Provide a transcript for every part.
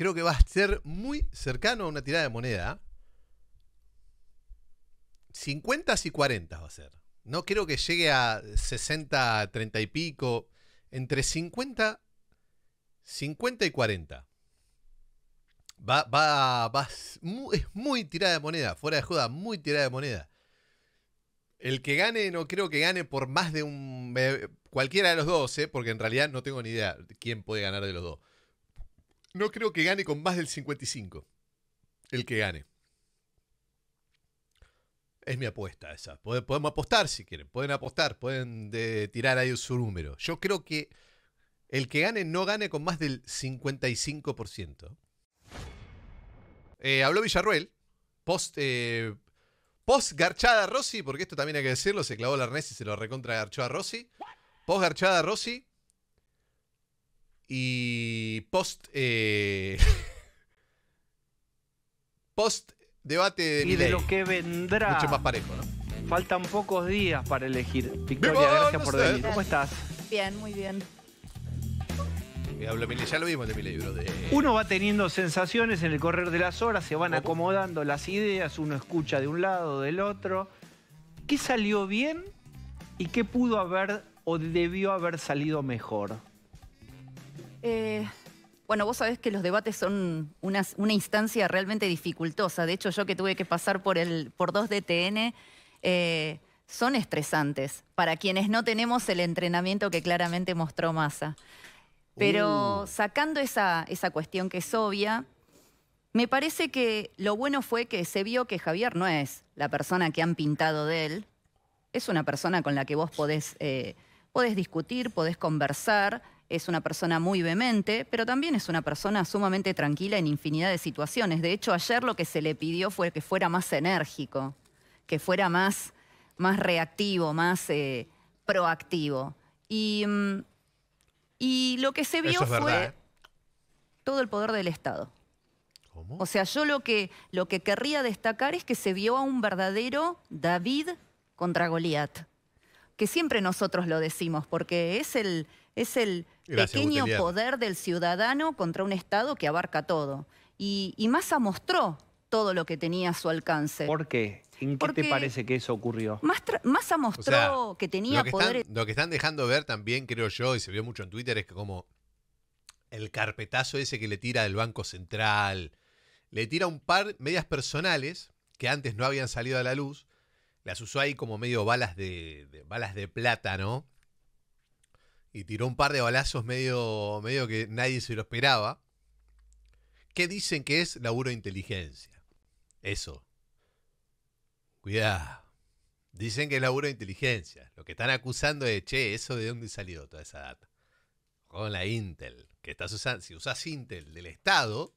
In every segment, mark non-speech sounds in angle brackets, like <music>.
creo que va a ser muy cercano a una tirada de moneda. 50 y 40 va a ser. No creo que llegue a 60, 30 y pico. Entre 50, 50 y 40. Va, va, es muy tirada de moneda, fuera de joda, muy tirada de moneda. El que gane, no creo que gane por más de un. Eh, cualquiera de los dos, eh, porque en realidad no tengo ni idea quién puede ganar de los dos. No creo que gane con más del 55. El que gane. Es mi apuesta esa. Podemos apostar si quieren. Pueden apostar, pueden tirar ahí su número. Yo creo que el que gane no gane con más del 55%. Eh, habló Villarruel. Post, eh, post garchada Rossi, porque esto también hay que decirlo, se clavó el arnés y se lo recontra garchó Rossi. Post garchada Rossi, y post. Eh, <laughs> post debate de Y de lo que vendrá. Mucho más parejo, ¿no? Faltan pocos días para elegir. Victoria, gracias por venir. ¿Cómo estás? Bien, muy bien. Eh, ya lo vimos de mi libro. Uno va teniendo sensaciones en el correr de las horas, se van acomodando las ideas, uno escucha de un lado, del otro. ¿Qué salió bien y qué pudo haber o debió haber salido mejor? Eh, bueno, vos sabés que los debates son una, instancia realmente dificultosa. De hecho, yo que tuve que pasar por, el, por dos DTN, eh, son estresantes para quienes no tenemos el entrenamiento que claramente mostró Massa. Pero uh. sacando esa, cuestión que es obvia, me parece que lo bueno fue que se vio que Javier no es la persona que han pintado de él. Es una persona con la que vos podés eh, discutir, podés conversar es una persona muy vehemente, pero también es una persona sumamente tranquila en infinidad de situaciones. De hecho, ayer lo que se le pidió fue que fuera más enérgico, que fuera más, más reactivo, más eh, proactivo. Y, mm, y, lo que se vio fue ¿eh? todo el poder del Estado. O sea, yo lo que, lo que querría destacar es que se vio a un verdadero David contra Goliat, que siempre nosotros lo decimos, porque es el, es el pequeño poder del ciudadano contra un Estado que abarca todo. Y, y Massa mostró todo lo que tenía a su alcance. ¿Por qué? ¿En qué te parece que eso ocurrió? Massa mostró que tenía poder... lo que están dejando ver también, creo yo, y se vio mucho en Twitter, es que como el carpetazo ese que le tira del Banco Central, le tira un par de medias personales que antes no habían salido a la luz, las usó ahí como medio balas de, balas de plata, ¿no? y tiró un par de balazos medio, medio que nadie se lo esperaba, qué dicen que es laburo de inteligencia. Eso. Cuidado. Dicen que es laburo de inteligencia. Lo que están acusando es, che, eso de dónde salió toda esa data. Con la Intel. Que estás usando, si usas Intel del Estado,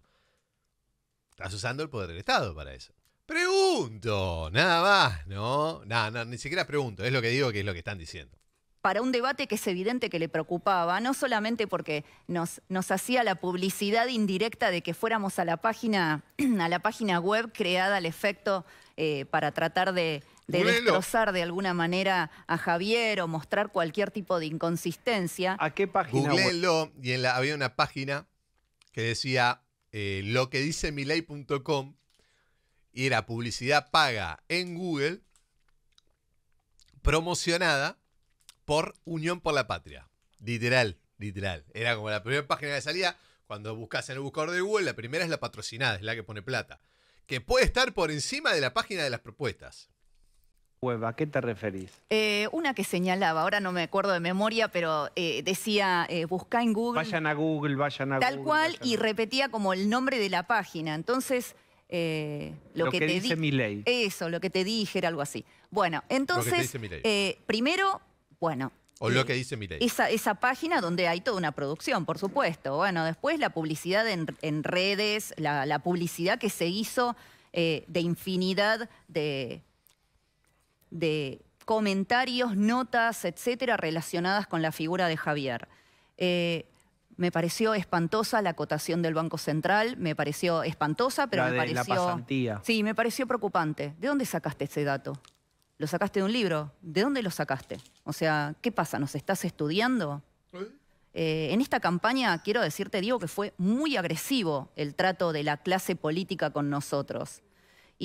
estás usando el poder del Estado para eso. Pregunto, nada más, ¿no? Nada, no, ni siquiera pregunto, es lo que digo que es lo que están diciendo para un debate que es evidente que le preocupaba, no solamente porque nos, hacía la publicidad indirecta de que fuéramos a la página, <clears throat> a la página web creada al efecto eh, para tratar de, destrozar de alguna manera a Javier o mostrar cualquier tipo de inconsistencia. ¿A qué página? Googleenlo y había una página que decía eh, lo que dice miley.com y era publicidad paga en Google promocionada por Unión por la Patria. Literal, literal. Era como la primera página que salía. Cuando buscas en el buscador de Google, la primera es la patrocinada, es la que pone plata. Que puede estar por encima de la página de las propuestas. Hueva, ¿a qué te referís? Eh, una que señalaba, ahora no me acuerdo de memoria, pero eh, decía, eh, busca en Google. Vayan a Google, vayan a Google. Tal cual, y repetía como el nombre de la página. Entonces, eh, lo, que, te dice mi ley. Eso, lo que te dije era algo así. Bueno, entonces, primero bueno. O lo que dice Esa, página donde hay toda una producción, por supuesto. Bueno, después la publicidad en, redes, la, publicidad que se hizo eh, de infinidad de, comentarios, notas, etcétera, relacionadas con la figura de Javier. Eh, me pareció espantosa la acotación del Banco Central, me pareció espantosa, pero me pareció. Sí, me pareció preocupante. ¿De dónde sacaste ese dato? lo sacaste de un libro. ¿De dónde lo sacaste? O sea, ¿qué pasa? ¿Nos estás estudiando? ¿Eh? Eh, en esta campaña, quiero decirte, digo que fue muy agresivo el trato de la clase política con nosotros.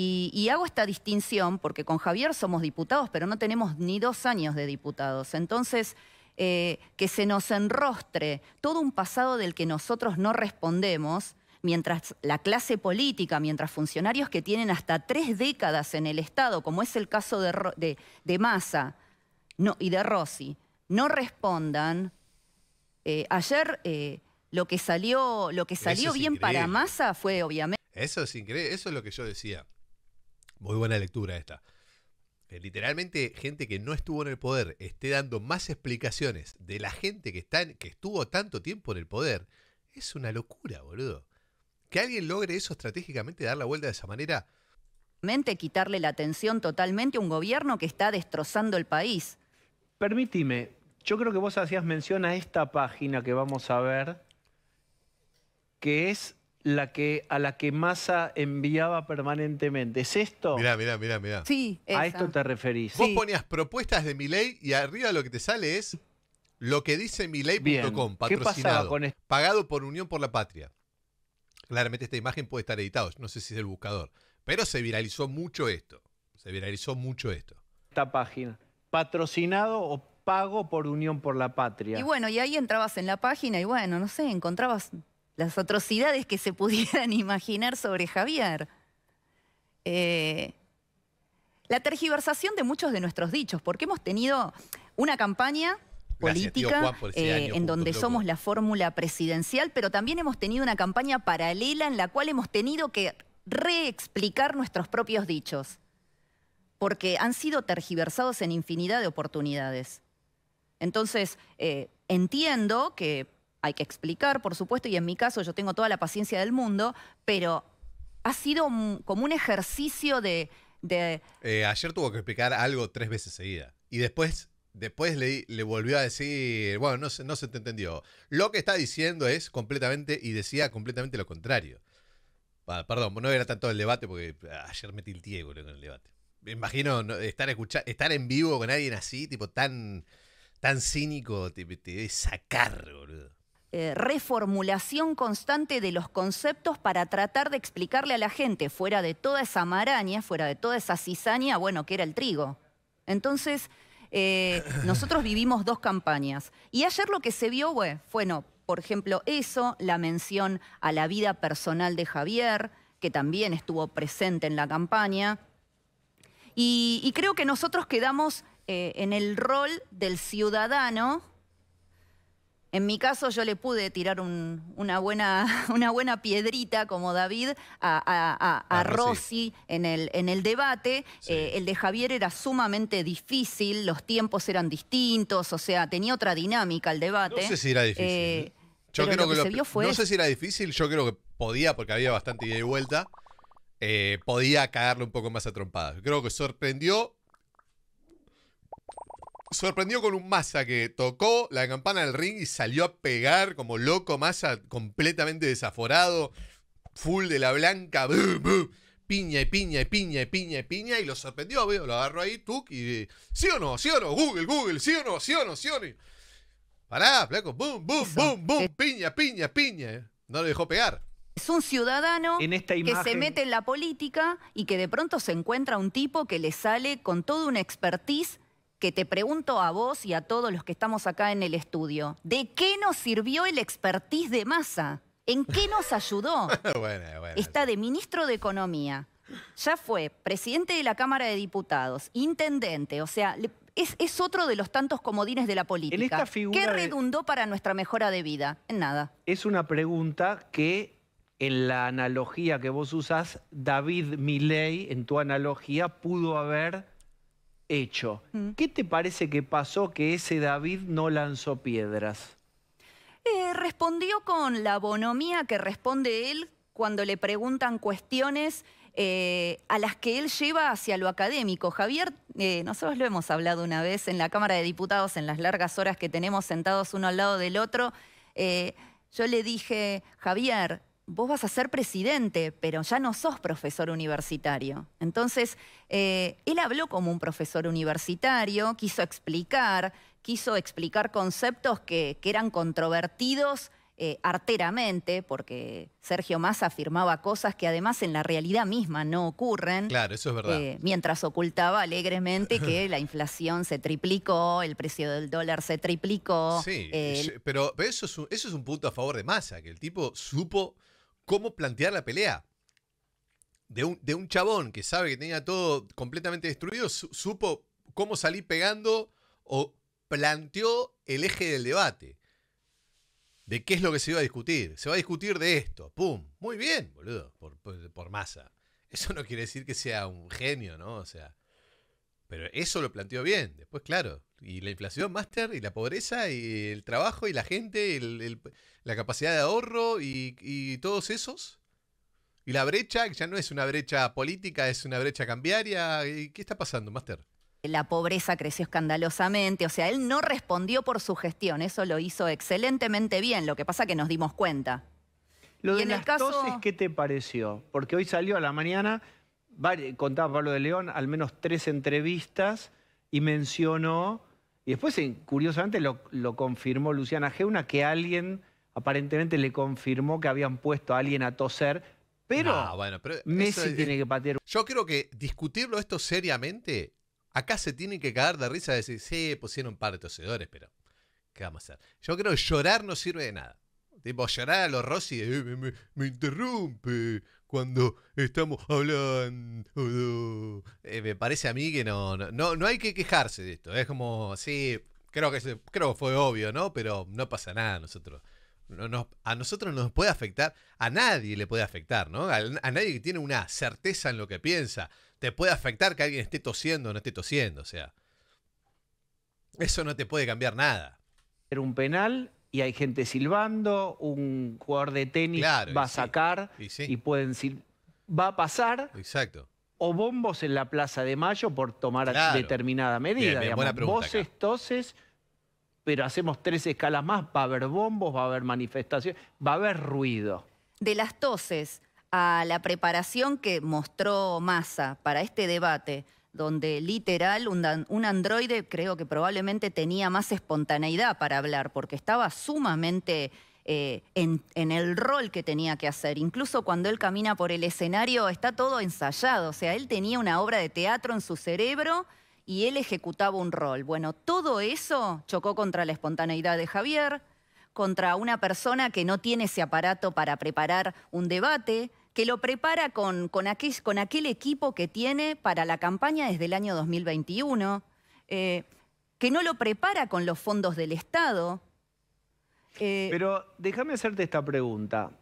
Y, hago esta distinción porque con Javier somos diputados, pero no tenemos ni dos años de diputados. Entonces, eh, que se nos enrostre todo un pasado del que nosotros no respondemos, mientras la clase política, mientras funcionarios que tienen hasta tres décadas en el Estado, como es el caso de, de, de Massa no, y de Rossi, no respondan. Eh, ayer eh, lo que salió, lo que salió bien para Massa fue obviamente... Eso es eso es lo que yo decía. Muy buena lectura esta. Eh, literalmente, gente que no estuvo en el poder esté dando más explicaciones de la gente que, está que estuvo tanto tiempo en el poder. Es una locura, boludo que alguien logre eso estratégicamente, dar la vuelta de esa manera. Quitarle la atención totalmente a un gobierno que está destrozando el país. Permíteme, yo creo que vos hacías mención a esta página que vamos a ver, que es la que, a la que Massa enviaba permanentemente. ¿Es esto? Mirá, mirá, mirá, mirá. Sí, A esto te referís. Vos ponías propuestas de mi ley y arriba lo que te sale es lo que dice miley.com, patrocinado, pagado por Unión por la Patria. Claramente esta imagen puede estar editada, no sé si es el buscador. Pero se viralizó mucho esto. Se viralizó mucho esto. Esta página. Patrocinado o pago por Unión por la Patria. Y bueno, y ahí entrabas en la página y bueno, no sé, encontrabas las atrocidades que se <laughs> pudieran imaginar sobre Javier. Eh, la tergiversación de muchos de nuestros dichos, porque hemos tenido una campaña política, eh, en donde somos la fórmula presidencial, pero también hemos tenido una campaña paralela en la cual hemos tenido que reexplicar nuestros propios dichos, porque han sido tergiversados en infinidad de oportunidades. Entonces, eh, entiendo que hay que explicar, por supuesto, y en mi caso yo tengo toda la paciencia del mundo, pero ha sido como un ejercicio de... Eh, ayer tuvo que explicar algo tres veces seguida. Y después Después le, volvió a decir, bueno, no se, te entendió. Lo que está diciendo es completamente, y decía completamente lo contrario. perdón, no era tanto el debate porque ah, ayer metí el tiego con el debate. Me imagino estar, estar en vivo con alguien así, tipo tan, tan cínico, te, debe sacar, boludo. Eh, reformulación constante de los conceptos para tratar de explicarle a la gente, fuera de toda esa maraña, fuera de toda esa cizaña, bueno, que era el trigo. Entonces, eh, <laughs> nosotros vivimos dos campañas. Y ayer lo que se vio fue, por ejemplo, eso, la mención a la vida personal de Javier, que también estuvo presente en la campaña. Y, creo que nosotros quedamos eh, en el rol del ciudadano en mi caso yo le pude tirar una, buena, <laughs> una buena piedrita como David a, ah, Rossi en, el, en el debate. Eh, el de Javier era sumamente difícil, los tiempos eran distintos, o sea, tenía otra dinámica el debate. No sé si era difícil. Eh, ¿eh? yo creo que, No sé si era difícil, yo creo que podía, porque había bastante ida y vuelta, podía caerle un poco más a Creo que sorprendió sorprendió con un masa que tocó la campana del ring y salió a pegar como loco, masa, completamente desaforado, full de la blanca, piña y piña y piña y piña y piña, y lo sorprendió, veo, lo agarró ahí, tuk, y sí o no, sí o no, Google, Google, sí o no, sí o no, sí o no. Pará, blanco, boom, boom, boom, boom, eh. piña, piña, piña. Eh. No lo dejó pegar. Es un ciudadano que se mete en la política y que de pronto se encuentra un tipo que le sale con toda una expertise que te pregunto a vos y a todos los que estamos acá en el estudio, ¿de qué nos sirvió el expertise de masa? ¿En qué nos ayudó? <laughs> Está de ministro de Economía, ya fue presidente de la Cámara de Diputados, intendente, o sea, es, otro de los tantos comodines de la política. ¿Qué redundó para nuestra mejora de vida? En nada. Es una pregunta que en la analogía que vos usás, David Milei, en tu analogía, pudo haber hecho. Mm. ¿Qué te parece que pasó que ese David no lanzó piedras? Eh, respondió con la bonomía que responde él cuando le preguntan cuestiones eh, a las que él lleva hacia lo académico. Javier, eh, nosotros lo hemos hablado una vez en la Cámara de Diputados, en las largas horas que tenemos sentados uno al lado del otro. yo le dije, Javier, vos vas a ser presidente, pero ya no sos profesor universitario. Entonces, eh, él habló como un profesor universitario, quiso explicar, quiso explicar conceptos que, eran controvertidos eh, arteramente, porque Sergio Massa afirmaba cosas que además en la realidad misma no ocurren. Claro, eso es verdad. Eh, mientras ocultaba alegremente que <laughs> la inflación se triplicó, el precio del dólar se triplicó. Sí, pero, eso es un punto a favor de Massa, que el tipo supo cómo plantear la pelea. De un, chabón que sabe que tenía todo completamente destruido, supo cómo salir pegando o planteó el eje del debate. De qué es lo que se iba a discutir. Se va a discutir de esto. ¡Pum! Muy bien, boludo, por, por masa. Eso no quiere decir que sea un genio, ¿no? O sea, pero eso lo planteó bien, después claro. Y la inflación, máster, y la pobreza, y el trabajo, y la gente, la capacidad de ahorro, y, todos esos. Y la brecha, que ya no es una brecha política, es una brecha cambiaria. ¿Y ¿Qué está pasando, máster? La pobreza creció escandalosamente, o sea, él no respondió por su gestión, eso lo hizo excelentemente bien, lo que pasa que nos dimos cuenta. Lo de en el ¿qué te pareció? Porque hoy salió a la mañana contaba Pablo de León, al menos tres entrevistas y mencionó, y después curiosamente lo, confirmó Luciana Geuna, que alguien aparentemente le confirmó que habían puesto a alguien a toser, pero, Messi tiene que patear. Yo creo que discutirlo esto seriamente, acá se tiene que cagar de risa de decir, sí, pusieron un par de tosedores, pero ¿qué vamos a hacer? Yo creo que llorar no sirve de nada. Tipo, llorar a los Rossi, eh, me, interrumpe cuando estamos hablando. Eh, me parece a mí que no, no, no, hay que quejarse de esto. Es como, sí, creo que, creo fue obvio, ¿no? Pero no pasa nada a nosotros. No, a nosotros nos puede afectar, a nadie le puede afectar, ¿no? A, nadie que tiene una certeza en lo que piensa. Te puede afectar que alguien esté tosiendo o no esté tosiendo, o sea. Eso no te puede cambiar nada. Era un penal y hay gente silbando, un jugador de tenis va a sacar y, pueden sil va a pasar. Exacto. O bombos en la Plaza de Mayo por tomar determinada medida. Voces, toses, pero hacemos tres escalas más, va a haber bombos, va a haber manifestaciones, va a haber ruido. De las toses a la preparación que mostró Massa para este debate, donde literal un, androide creo que probablemente tenía más espontaneidad para hablar, porque estaba sumamente eh, en, el rol que tenía que hacer. Incluso cuando él camina por el escenario está todo ensayado, o sea, él tenía una obra de teatro en su cerebro y él ejecutaba un rol. Bueno, todo eso chocó contra la espontaneidad de Javier, contra una persona que no tiene ese aparato para preparar un debate, que lo prepara con, con, aquel, equipo que tiene para la campaña desde el año 2021, eh, que no lo prepara con los fondos del Estado. Eh, pero déjame hacerte esta pregunta.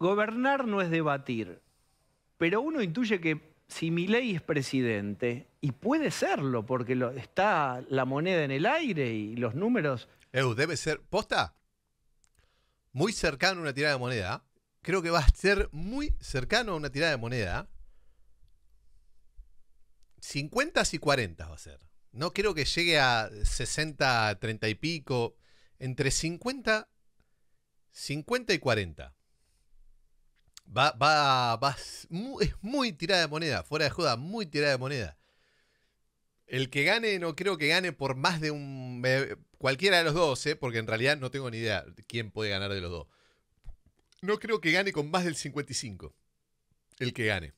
Gobernar no es debatir, pero uno intuye que si mi ley es presidente, y puede serlo, porque está la moneda en el aire y los números... Eu, debe ser. ¿Posta? muy cercano a una tirada de moneda. Creo que va a ser muy cercano a una tirada de moneda. 50 y 40 va a ser. No creo que llegue a 60, 30 y pico. Entre 50, 50 y 40. Va, va, va, es muy tirada de moneda, fuera de joda, muy tirada de moneda. El que gane, no creo que gane por más de un. Cualquiera de los dos, ¿eh? porque en realidad no tengo ni idea de quién puede ganar de los dos. No creo que gane con más del 55. El que gane.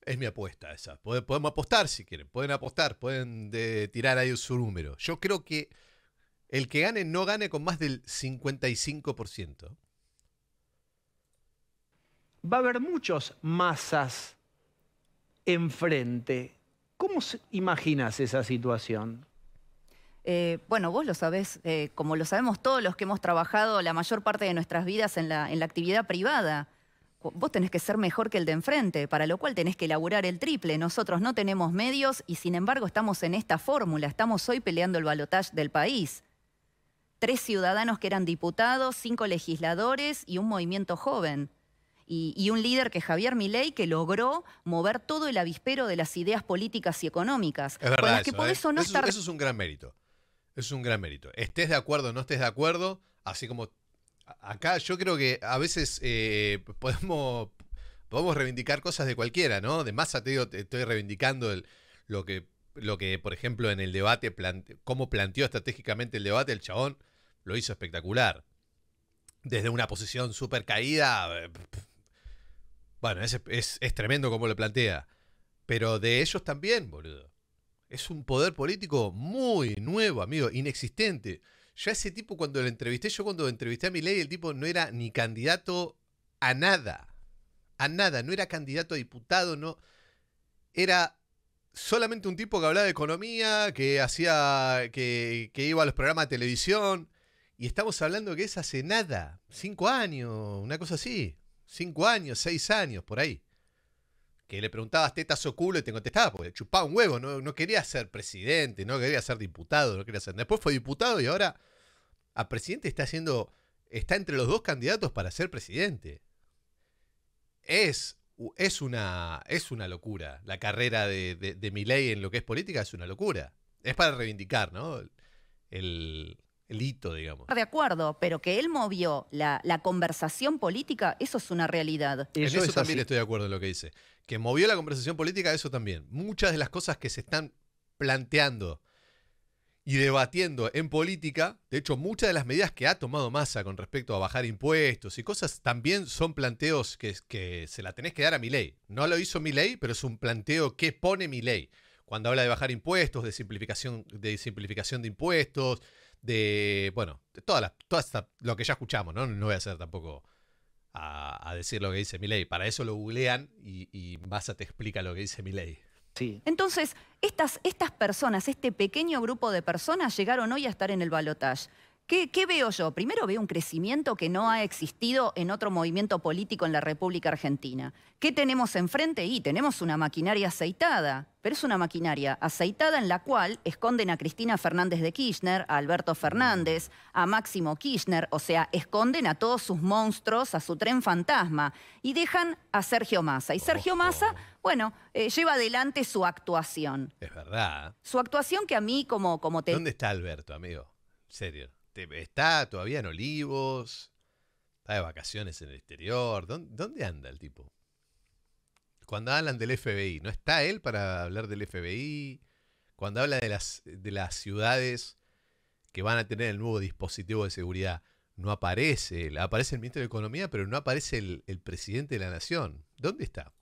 Es mi apuesta esa. Podemos apostar si quieren. Pueden apostar, pueden tirar ahí su número. Yo creo que el que gane no gane con más del 55%. Va a haber muchos masas enfrente. ¿Cómo imaginas esa situación? Eh, bueno, vos lo sabés, eh, como lo sabemos todos los que hemos trabajado la mayor parte de nuestras vidas en la, actividad privada. Vos tenés que ser mejor que el de enfrente, para lo cual tenés que elaborar el triple. Nosotros no tenemos medios y sin embargo estamos en esta fórmula, estamos hoy peleando el balotaje del país. Tres ciudadanos que eran diputados, cinco legisladores y un movimiento joven y, un líder que Javier Milei que logró mover todo el avispero de las ideas políticas y económicas. Es verdad, que eso, por ¿eh? eso, no es un gran mérito. es un gran mérito. Estés de acuerdo o no estés de acuerdo, así como acá yo creo que a veces eh, podemos, podemos reivindicar cosas de cualquiera, ¿no? De masa te digo, te estoy reivindicando lo que lo que, por ejemplo, en el debate, cómo planteó estratégicamente el debate, el chabón lo hizo espectacular. Desde una posición súper caída, eh, bueno, es, es, tremendo como lo plantea. Pero de ellos también, boludo. Es un poder político muy nuevo, amigo, inexistente. Ya ese tipo, cuando lo entrevisté, yo cuando entrevisté a ley, el tipo no era ni candidato a nada. A nada. No era candidato a diputado, no. Era solamente un tipo que hablaba de economía, que hacía. que, que iba a los programas de televisión. Y estamos hablando que es hace nada, cinco años, una cosa así cinco años, seis años, por ahí. Que le preguntabas tetas o culo y te contestaba, porque chupaba un huevo, no, quería ser presidente, no quería ser diputado, no quería ser. Después fue diputado y ahora a presidente está haciendo. Está entre los dos candidatos para ser presidente. Es, es, una, es una locura. La carrera de, de, en lo que es política es una locura. Es para reivindicar, ¿no? El, el hito, digamos. De acuerdo, pero que él movió la, conversación política, eso es una realidad. En eso, también estoy de acuerdo en lo que dice. Que movió la conversación política, eso también. Muchas de las cosas que se están planteando y debatiendo en política, de hecho muchas de las medidas que ha tomado Massa con respecto a bajar impuestos y cosas también son planteos que, que se la tenés que dar a mi ley. No lo hizo mi ley, pero es un planteo que pone mi ley. Cuando habla de bajar impuestos, de simplificación, de simplificación de impuestos, de, bueno, de todas lo que ya escuchamos, ¿no? No voy a hacer tampoco a, decir lo que dice mi ley Para eso lo googlean y, y a te explica lo que dice mi Sí. Entonces, estas, estas personas, este pequeño grupo de personas llegaron hoy a estar en el balotaje. ¿Qué, veo yo? Primero veo un crecimiento que no ha existido en otro movimiento político en la República Argentina. ¿Qué tenemos enfrente? Y tenemos una maquinaria aceitada, pero es una maquinaria aceitada en la cual esconden a Cristina Fernández de Kirchner, a Alberto Fernández, a Máximo Kirchner, o sea, esconden a todos sus monstruos, a su tren fantasma, y dejan a Sergio Massa. Y Sergio Massa, bueno, eh, lleva adelante su actuación. Es verdad. Su actuación que a mí como... como te... ¿Dónde está Alberto, amigo? ¿En serio. Este, está todavía en Olivos, está de vacaciones en el exterior. ¿Dónde, anda el tipo? Cuando hablan del FBI, ¿no está él para hablar del FBI? Cuando habla de las, las ciudades que van a tener el nuevo dispositivo de seguridad, no aparece. Aparece el ministro de Economía, pero no aparece el, el presidente de la Nación. ¿Dónde está?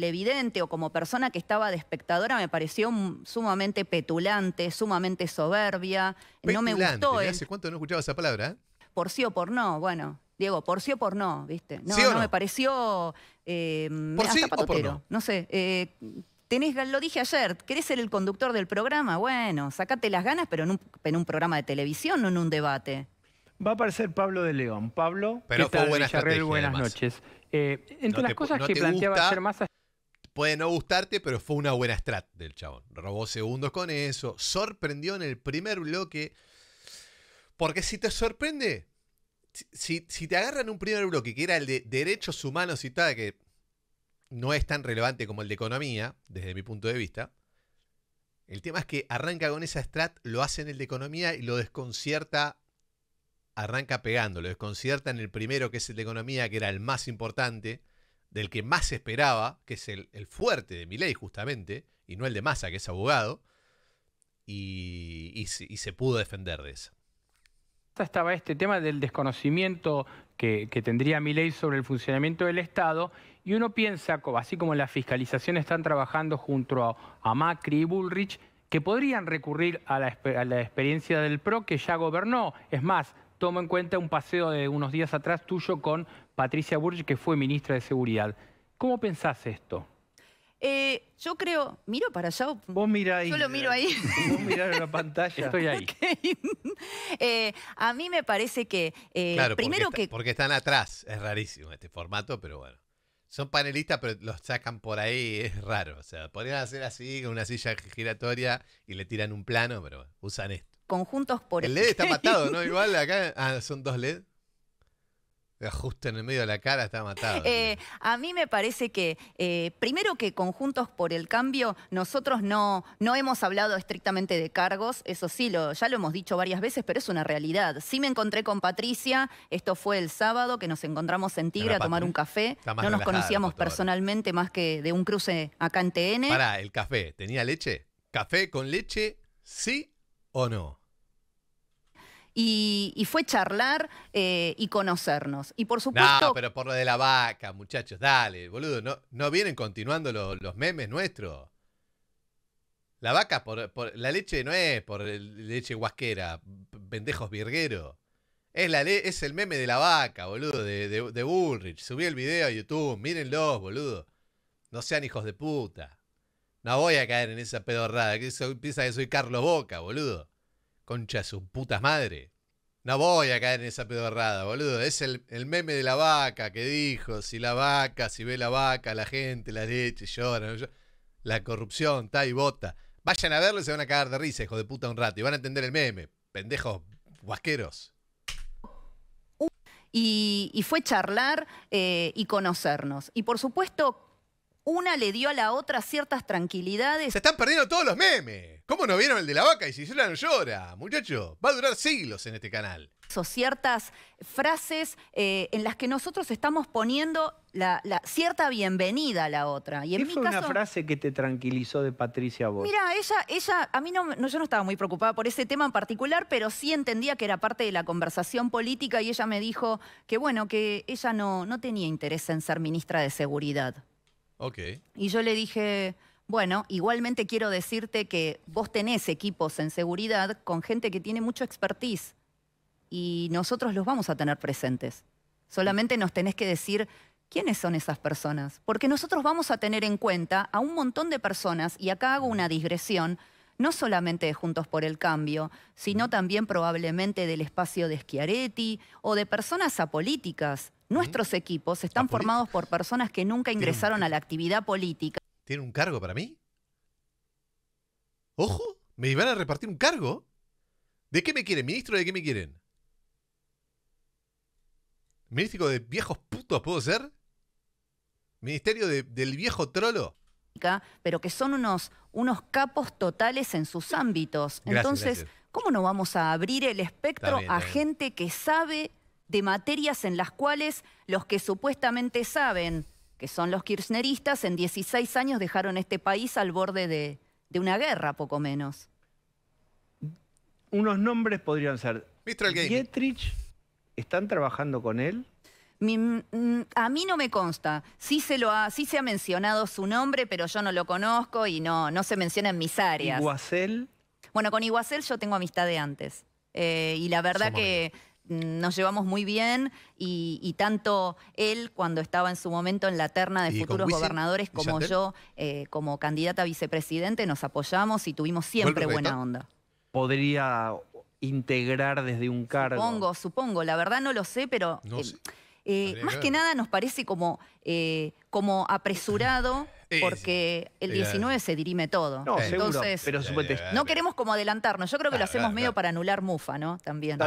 televidente o como persona que estaba de espectadora me pareció sumamente petulante, sumamente soberbia. no me gustó. ¿Hace cuánto no escuchaba esa palabra? Por sí o por no, bueno. Diego, por sí o por no, ¿viste? No, no? me pareció. Eh, ¿Por sí no? sé. Eh, lo dije ayer, ¿querés ser el conductor del programa? Bueno, sacate las ganas, pero en un, programa de televisión, no en un debate. Va a aparecer Pablo de León. Pablo, pero ¿qué tal, Buenas noches. Eh, entre las cosas que planteaba más Puede no gustarte, pero fue una buena strat del chabón. Robó segundos con eso. Sorprendió en el primer bloque. Porque si te sorprende, si, te agarran un primer bloque, que era el de derechos humanos y tal, que no es tan relevante como el de economía, desde mi punto de vista. El tema es que arranca con esa strat, lo hace en el de economía y lo desconcierta. Arranca pegando, lo desconcierta en el primero, que es el de economía, que era el más importante del que más esperaba, que es el, fuerte de Milei justamente, y no el de Massa, que es abogado, y, se pudo defender de eso. Estaba este tema del desconocimiento que, que tendría ley sobre el funcionamiento del Estado y uno piensa, así como la fiscalización están trabajando junto a, Macri y Bullrich, que podrían recurrir a la, a la, experiencia del PRO que ya gobernó. Es más, tomo en cuenta un paseo de unos días atrás tuyo con Patricia Burge, que fue ministra de Seguridad. ¿Cómo pensás esto? Eh, yo creo, miro para allá. Vos mirá ahí. Yo lo miro ahí. Vos mirás en la pantalla. Estoy ahí. <laughs> Eh, a mí me parece que. Eh, claro, primero que. porque están atrás. Es rarísimo este formato, pero bueno. Son panelistas, pero los sacan por ahí, es raro. O sea, podrían hacer así, con una silla giratoria y le tiran un plano, pero usan esto conjuntos por... El LED está matado, ¿no? <laughs> Igual acá... Ah, son dos LED. Justo en el medio de la cara está matado. Eh, a mí me parece que, eh, primero que conjuntos por el cambio, nosotros no, no hemos hablado estrictamente de cargos, eso sí, lo, ya lo hemos dicho varias veces, pero es una realidad. Sí me encontré con Patricia, esto fue el sábado, que nos encontramos en Tigre a tomar un café. No nos conocíamos personalmente más que de un cruce acá en TN. para el café, ¿tenía leche? ¿Café con leche, sí o no? y, fue charlar eh, y conocernos. Y por supuesto... No, pero por lo de la vaca, muchachos, dale, boludo, no, no vienen continuando los, memes nuestros. La vaca, por, la leche no es por leche huasquera, pendejos virgueros. Es, la es el meme de la vaca, boludo, de, de, Bullrich. Subí el video a YouTube, mírenlo, boludo. No sean hijos de puta. No voy a caer en esa pedorrada, que piensa que soy Carlos Boca, boludo. Concha su puta madre. No voy a caer en esa pedorrada, boludo. Es el, meme de la vaca que dijo, si la vaca, si ve la vaca, la gente, la leche, lloran. La corrupción, ta y bota. Vayan a verlo y se van a cagar de risa, hijo de puta, un rato. Y van a entender el meme. Pendejos guasqueros. Y, fue charlar eh, y conocernos. Y por supuesto, una le dio a la otra ciertas tranquilidades. Se están perdiendo todos los memes. ¿Cómo no vieron el de la vaca y si se no llora? Muchacho, va a durar siglos en este canal. Son ciertas frases eh, en las que nosotros estamos poniendo cierta bienvenida a la otra. Y ¿Qué fue una frase que te tranquilizó de Patricia Vos? Mira, ella, ella, a mí no, yo no estaba muy preocupada por ese tema en particular, pero sí entendía que era parte de la conversación política y ella me dijo que bueno, que ella no, no tenía interés en ser ministra de Seguridad. Y yo le dije, bueno, igualmente quiero decirte que vos tenés equipos en seguridad con gente que tiene mucho expertise y nosotros los vamos a tener presentes. Solamente nos tenés que decir quiénes son esas personas, porque nosotros vamos a tener en cuenta a un montón de personas, y acá hago una digresión, no solamente de Juntos por el Cambio, sino también probablemente del espacio de Schiaretti o de personas apolíticas Nuestros equipos están formados por personas que nunca ingresaron a la actividad política. ¿Tiene un cargo para mí? ¿Ojo? ¿Me iban a repartir un cargo? ¿De qué me quieren, ministro? ¿De qué me quieren? ¿Ministro de viejos putos puedo ser? ¿Ministerio del viejo trolo? Pero que son unos, unos capos totales en sus ámbitos. Entonces, ¿cómo no vamos a abrir el espectro a gente que sabe de materias en las cuales los que supuestamente saben, que son los kirchneristas, en 16 años dejaron este país al borde de, una guerra, poco menos. Unos nombres podrían ser... Dietrich, ¿están trabajando con él? Mm, a mí no me consta. Sí se, lo ha, se ha mencionado su nombre, pero yo no lo conozco y no, no se menciona en mis áreas. ¿Iguacel? Bueno, con Iguacel yo tengo amistad de antes. Eh, y la verdad que nos llevamos muy bien y, tanto él cuando estaba en su momento en la terna de futuros gobernadores como yo, eh, como candidata a vicepresidente, nos apoyamos y tuvimos siempre buena onda. Podría integrar desde un cargo. Supongo, supongo, la verdad no lo sé, pero eh, eh, más que nada nos parece como, como apresurado. <laughs> porque el 19 se dirime todo. No, Entonces, no queremos como adelantarnos. Yo creo que lo hacemos medio para anular Mufa, ¿no? También.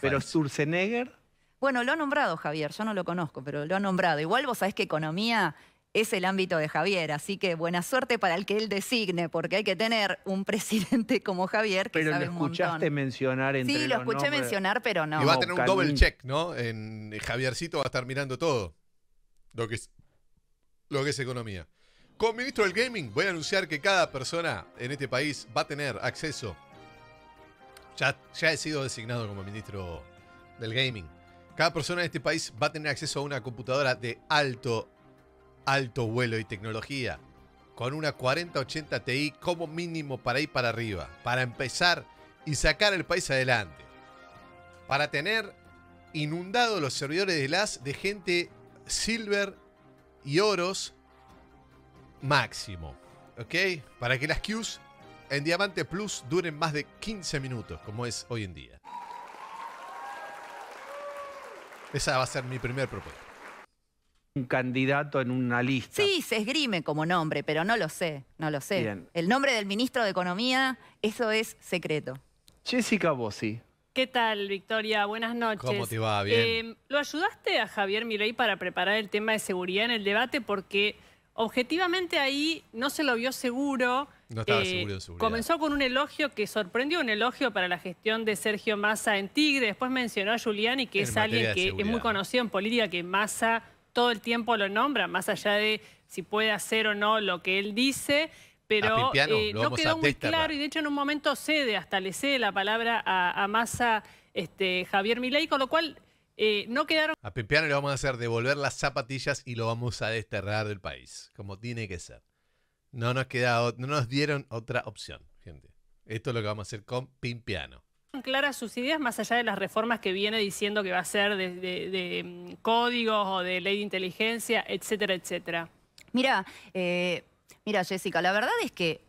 pero Sturzenegger Bueno, lo ha nombrado Javier, yo no lo conozco, pero lo ha nombrado. Igual vos sabés que economía es el ámbito de Javier, así que buena suerte para el que él designe, porque hay que tener un <laughs> presidente como Javier que pero lo escuchaste mencionar Sí, lo escuché mencionar, pero no. Y va a tener un double check, ¿no? En eh, Javiercito va a estar mirando todo lo que lo que es economía. Con Ministro del Gaming voy a anunciar que cada persona en este país va a tener acceso. Ya, he sido designado como Ministro del Gaming. Cada persona en este país va a tener acceso a una computadora de alto, alto vuelo y tecnología. Con una 4080 Ti como mínimo para ir para arriba. Para empezar y sacar el país adelante. Para tener inundados los servidores de LAS de gente silver y oros máximo. ¿Ok? Para que las queues en Diamante Plus duren más de 15 minutos, como es hoy en día. Esa va a ser mi primer propuesta. Un candidato en una lista. Sí, se esgrime como nombre, pero no lo sé, no lo sé. El nombre del ministro de Economía, eso es secreto. Jessica Bossi. ¿Qué tal, Victoria? Buenas noches. ¿Cómo te va? Bien. Em, ¿Lo ayudaste a Javier Mirey para preparar el tema de seguridad en el debate? Porque objetivamente ahí no se lo vio seguro. No estaba eh, seguro Comenzó con un elogio que sorprendió, un elogio para la gestión de Sergio Massa en Tigre. Después mencionó a y que es alguien que es muy conocido en política, que Massa todo el tiempo lo nombra, más allá de si puede hacer o no lo que él dice. Pero eh, no quedó muy claro y de hecho en un momento cede, hasta le cede la palabra a, Massa este, Javier Milei, con lo cual eh, no quedaron. A Pimpiano le vamos a hacer devolver las zapatillas y lo vamos a desterrar del país, como tiene que ser. No nos, no nos dieron otra opción, gente. Esto es lo que vamos a hacer con Pimpiano claras sus ideas más allá de las reformas que viene diciendo que va a ser de, de, mm, códigos o de ley de inteligencia, etcétera, etcétera? Mira, eh, mira Jessica, la verdad es que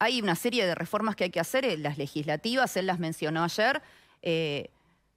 hay una serie de reformas que hay que hacer, las legislativas, él las mencionó ayer. Eh,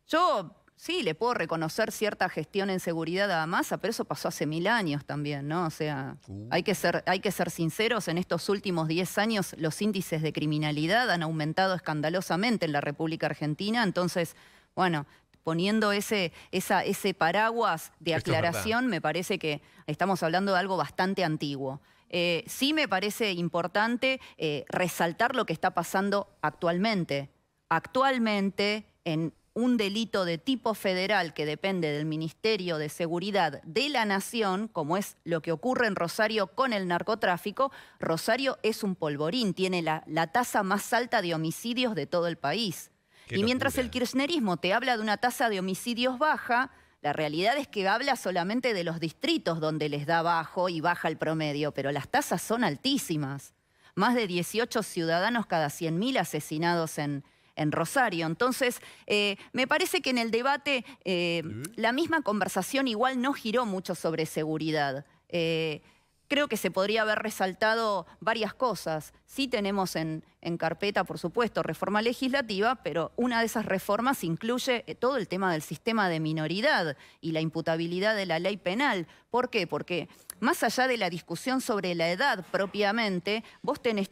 yo Sí, le puedo reconocer cierta gestión en seguridad a Massa, pero eso pasó hace mil años también, ¿no? O sea, uh. hay, que ser, hay que ser sinceros, en estos últimos diez años los índices de criminalidad han aumentado escandalosamente en la República Argentina, entonces, bueno, poniendo ese, esa, ese paraguas de aclaración, me parece que estamos hablando de algo bastante antiguo. Eh, sí me parece importante eh, resaltar lo que está pasando actualmente. Actualmente, en un delito de tipo federal que depende del Ministerio de Seguridad de la Nación, como es lo que ocurre en Rosario con el narcotráfico, Rosario es un polvorín, tiene la, tasa más alta de homicidios de todo el país. y mientras el kirchnerismo te habla de una tasa de homicidios baja, la realidad es que habla solamente de los distritos donde les da bajo y baja el promedio, pero las tasas son altísimas. Más de 18 ciudadanos cada 100.000 asesinados en, en Rosario. Entonces, eh, me parece que en el debate eh, la misma conversación igual no giró mucho sobre seguridad. Eh, creo que se podría haber resaltado varias cosas. Sí tenemos en, en, carpeta, por supuesto, reforma legislativa, pero una de esas reformas incluye todo el tema del sistema de minoridad y la imputabilidad de la ley penal. ¿Por qué? Porque más allá de la discusión sobre la edad propiamente, vos tenés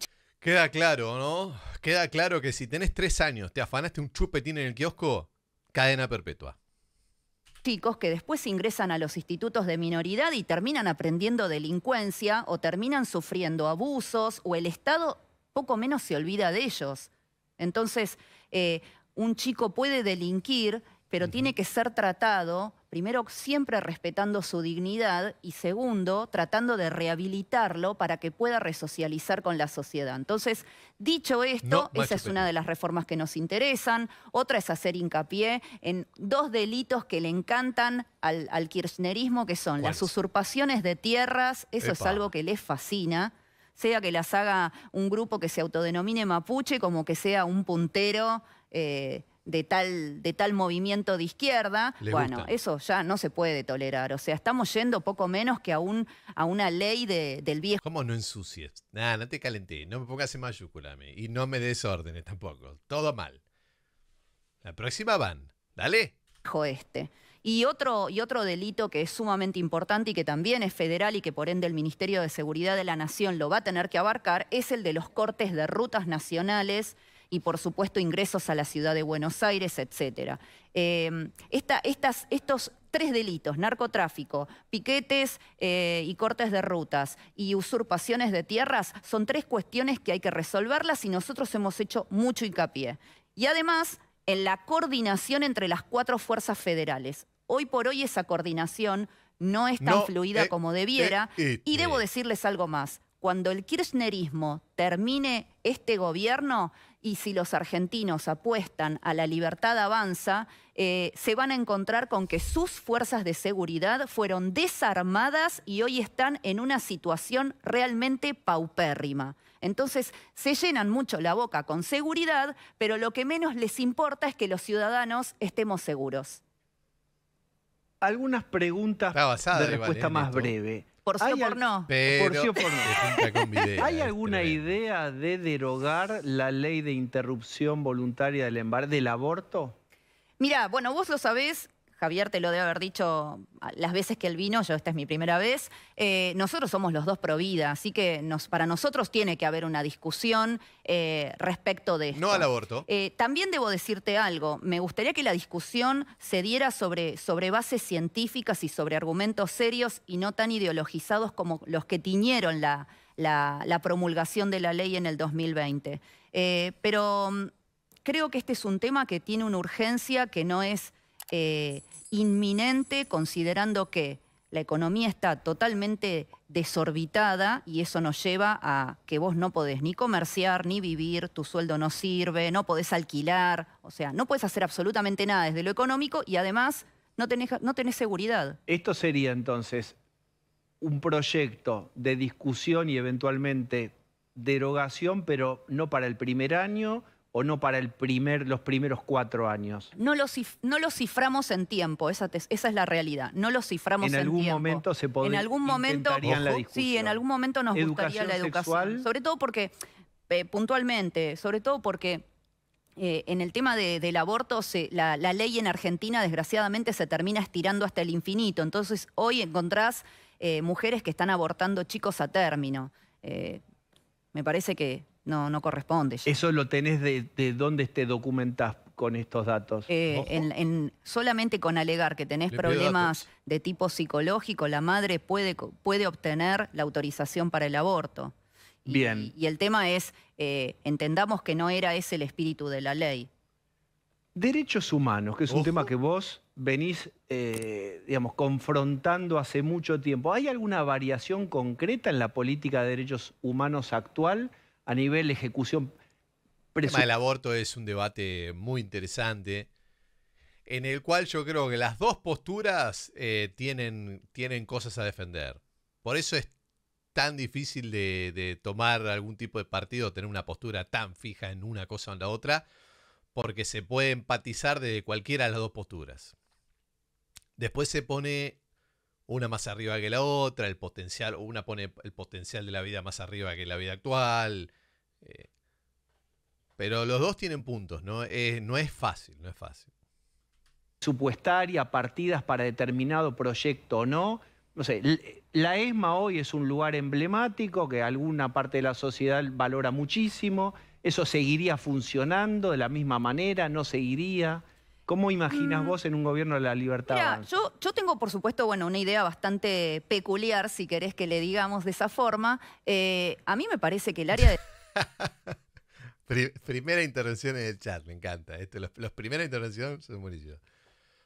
Queda claro, ¿no? Queda claro que si tenés tres años, te afanaste un chupetín en el kiosco, cadena perpetua. Chicos que después ingresan a los institutos de minoridad y terminan aprendiendo delincuencia o terminan sufriendo abusos o el Estado poco menos se olvida de ellos. Entonces, eh, un chico puede delinquir pero tiene que ser tratado, primero, siempre respetando su dignidad y segundo, tratando de rehabilitarlo para que pueda resocializar con la sociedad. Entonces, dicho esto, esa es una de las reformas que nos interesan. Otra es hacer hincapié en dos delitos que le encantan al, kirchnerismo, que son las usurpaciones de tierras, eso es algo que les fascina sea que las haga un grupo que se autodenomine mapuche, como que sea un puntero eh, de tal, de tal movimiento de izquierda, bueno, eso ya no se puede tolerar. O sea, estamos yendo poco menos que a, a una ley del viejo. ¿Cómo no ensucies? Nada, no te calenté, no me pongas en mayúscula y no me desórdenes tampoco. Todo mal. La próxima van. Dale. Este. Y otro, y otro delito que es sumamente importante y que también es federal y que por ende el Ministerio de Seguridad de la Nación lo va a tener que abarcar es el de los cortes de rutas nacionales y por supuesto ingresos a la ciudad de Buenos Aires, etc. Em, estas, estos tres delitos, narcotráfico, piquetes eh, y cortes de rutas y usurpaciones de tierras, son tres cuestiones que hay que resolverlas y nosotros hemos hecho mucho hincapié. Y además en la coordinación entre las cuatro fuerzas federales. Hoy por hoy esa coordinación no es tan fluida eh, como eh, debiera. y este. debo decirles algo más. Cuando el kirchnerismo termine este gobierno, y si los argentinos apuestan a la libertad avanza, eh, se van a encontrar con que sus fuerzas de seguridad fueron desarmadas y hoy están en una situación realmente paupérrima. Entonces, se llenan mucho la boca con seguridad, pero lo que menos les importa es que los ciudadanos estemos seguros. Algunas preguntas de respuesta más breve. Por sí o por no. por sí o por no. ¿Hay alguna idea de derogar la ley de interrupción voluntaria del embarazo, del aborto? Mira, bueno, vos lo sabés, Javier te lo debe haber dicho las veces que él vino, yo esta es mi primera vez, eh, nosotros somos los dos pro vida, así que para nosotros tiene que haber una discusión eh, respecto de esto. No al aborto. Eh, también debo decirte algo, me gustaría que la discusión se diera sobre, sobre bases científicas y sobre argumentos serios y no tan ideologizados como los que tiñeron la promulgación de la ley en el 2020. pero mm, creo que este es un tema que tiene una urgencia que no es eh, inminente, considerando que la economía está totalmente desorbitada y eso nos lleva a que vos no podés ni comerciar, ni vivir, tu sueldo no sirve, no podés alquilar, o sea, no podés hacer absolutamente nada desde lo económico y además no no tenés seguridad. Esto sería entonces un proyecto de discusión y eventualmente derogación, pero no para el primer año, o no para el primer, los primeros cuatro años? No lo, no ciframos en tiempo, esa, es la realidad. No lo ciframos en, en algún momento se podría. En algún momento. sí, en algún momento nos gustaría la educación. Sobre todo porque, eh, puntualmente, sobre todo porque. Eh, en el tema del aborto, la, ley en Argentina desgraciadamente se termina estirando hasta el infinito. Entonces hoy encontrás eh, mujeres que están abortando chicos a término. me parece que no, no corresponde. ¿Eso lo tenés de, dónde te documentás con estos datos? Eh, solamente con alegar que tenés problemas de tipo psicológico, la madre puede, puede obtener la autorización para el aborto. Y, Bien. Y, el tema es, eh, entendamos que no era ese el espíritu de la ley. Derechos humanos, que es un tema que vos venís, eh, digamos, confrontando hace mucho tiempo. ¿Hay alguna variación concreta en la política de derechos humanos actual? a nivel ejecución el aborto es un debate muy interesante, en el cual yo creo que las dos posturas eh, tienen, tienen cosas a defender. Por eso es tan difícil de, tomar algún tipo de partido, tener una postura tan fija en una cosa o en la otra, porque se puede empatizar desde cualquiera de las dos posturas. Después se pone una más arriba que la otra, el potencial, una pone el potencial de la vida más arriba que la vida actual, pero los dos tienen puntos, ¿no? no es fácil, no es fácil. Supuestaria, partidas para determinado proyecto o no. No sé, la ESMA hoy es un lugar emblemático que alguna parte de la sociedad valora muchísimo. ¿Eso seguiría funcionando de la misma manera? ¿No seguiría? ¿Cómo imaginas mm. vos en un gobierno de la libertad? yo, yo, tengo, por supuesto, bueno, una idea bastante peculiar, si querés que le digamos de esa forma. Eh, a mí me parece que el área de... <laughs> Primera intervención en el chat, me encanta. esto los, primeras intervenciones son buenísimas.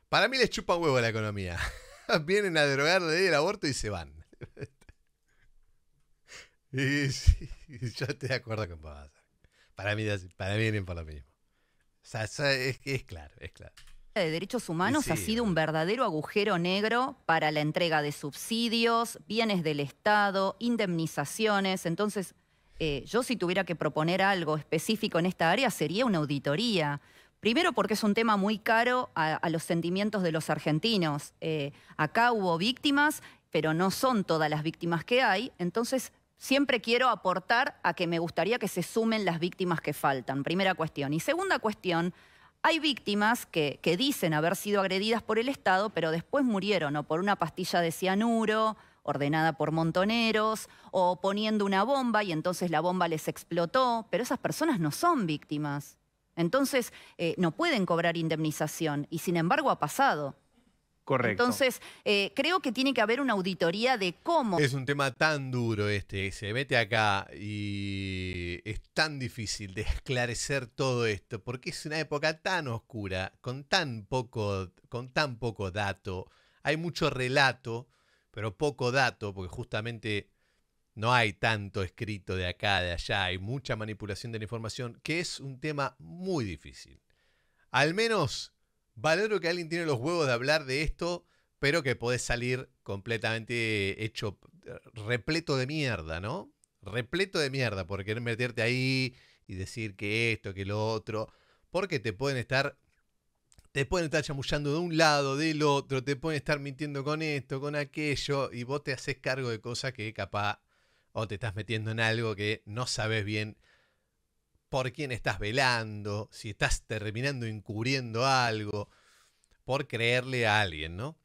Para mí les chupa huevo la economía. <laughs> Vienen a derogar de del aborto y se van. <laughs> y, yo estoy de acuerdo con Pabasa. Para mí, para mí vienen por lo mismo. es, claro, es claro de derechos humanos ha sido un verdadero agujero negro para la entrega de subsidios, bienes del Estado, indemnizaciones. Entonces, eh, yo si tuviera que proponer algo específico en esta área sería una auditoría. Primero porque es un tema muy caro a, los sentimientos de los argentinos. Eh, acá hubo víctimas, pero no son todas las víctimas que hay, entonces siempre quiero aportar a que me gustaría que se sumen las víctimas que faltan, primera cuestión. Y segunda cuestión, hay víctimas que, que dicen haber sido agredidas por el Estado, pero después murieron o por una pastilla de cianuro, ordenada por montoneros o poniendo una bomba y entonces la bomba les explotó, pero esas personas no son víctimas. Entonces eh, no pueden cobrar indemnización y sin embargo ha pasado. Correcto. Entonces, eh, creo que tiene que haber una auditoría de cómo. Es un tema tan duro este, se mete acá y es tan difícil de esclarecer todo esto, porque es una época tan oscura, con tan poco, con tan poco dato, hay mucho relato pero poco dato, porque justamente no hay tanto escrito de acá, de allá, hay mucha manipulación de la información, que es un tema muy difícil. Al menos valoro que alguien tiene los huevos de hablar de esto, pero que podés salir completamente hecho, repleto de mierda, ¿no? Repleto de mierda por querer meterte ahí y decir que esto, que lo otro, porque te pueden estar te pueden estar chamullando de un lado, del otro, te pueden estar mintiendo con esto, con aquello, y vos te haces cargo de cosas que capaz o te estás metiendo en algo que no sabes bien por quién estás velando, si estás terminando encubriendo algo, por creerle a alguien, ¿no?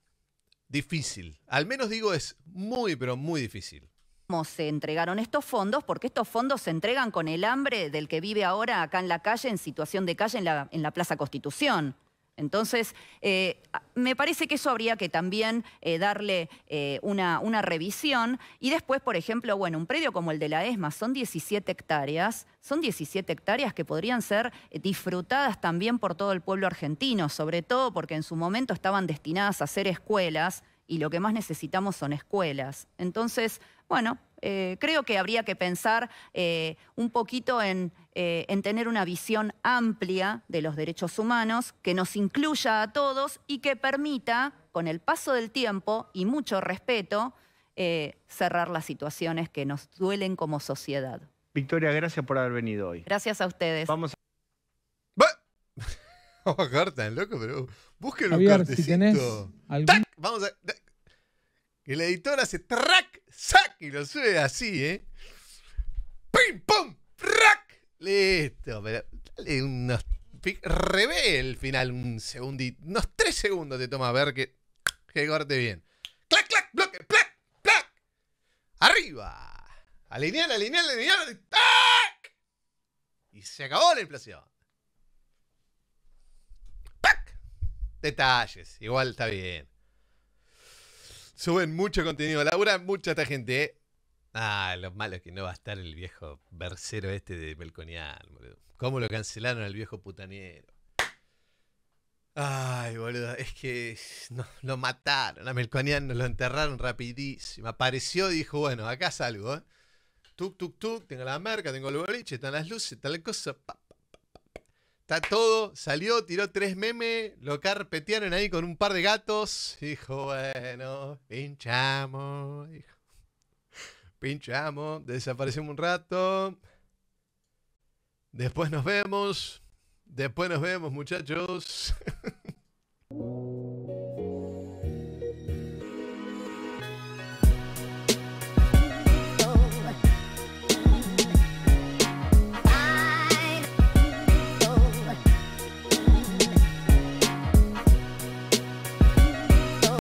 Difícil, al menos digo es muy, pero muy difícil cómo se entregaron estos fondos, porque estos fondos se entregan con el hambre del que vive ahora acá en la calle, en situación de calle, en en la Plaza Constitución. Entonces, eh, me parece que eso habría que también eh, darle eh, una, una, revisión. Y después, por ejemplo, bueno, un predio como el de la ESMA, son 17 hectáreas, son 17 hectáreas que podrían ser disfrutadas también por todo el pueblo argentino, sobre todo porque en su momento estaban destinadas a ser escuelas y lo que más necesitamos son escuelas. Entonces, bueno, creo que habría que pensar un poquito en eh, en tener una visión amplia de los derechos humanos, que nos incluya a todos y que permita, con el paso del tiempo y mucho respeto, eh, cerrar las situaciones que nos duelen como sociedad. Victoria, gracias por haber venido hoy. Gracias a ustedes. Vamos a... Vamos a jugar loco, pero busquen un cartecito. ¡Tac! Vamos a... la editora hace track, sac y lo sube así, ¿eh? ¡Pim, pum! ¡Rac! Listo, pero dale unos. Revé el final, un segundito. Unos tres segundos te toma a ver que, que corte bien. ¡Clac, clac, bloque, plac, plac! ¡Arriba! Alinear, alinear, alinear. ¡Tac! Y se acabó la inflación. ¡Pac! Detalles, igual está bien. Suben mucho contenido, Laura, mucha esta gente, ¿eh? Ah, lo malo es que no va a estar el viejo versero este de Melconian, boludo. ¿Cómo lo cancelaron al viejo putaniero? Ay, boludo, es que lo mataron, a Melconian lo enterraron rapidísimo. Apareció y dijo, bueno, acá salgo, ¿eh? Tuk, tuk, tuk, tengo la marca, tengo el boliche, están las luces, tal cosa. Está todo, salió, tiró tres memes, lo carpetearon ahí con un par de gatos. Dijo, bueno, hinchamos, hijo pinchamos, desaparecemos un rato. Después nos vemos. Después nos vemos, muchachos. <laughs>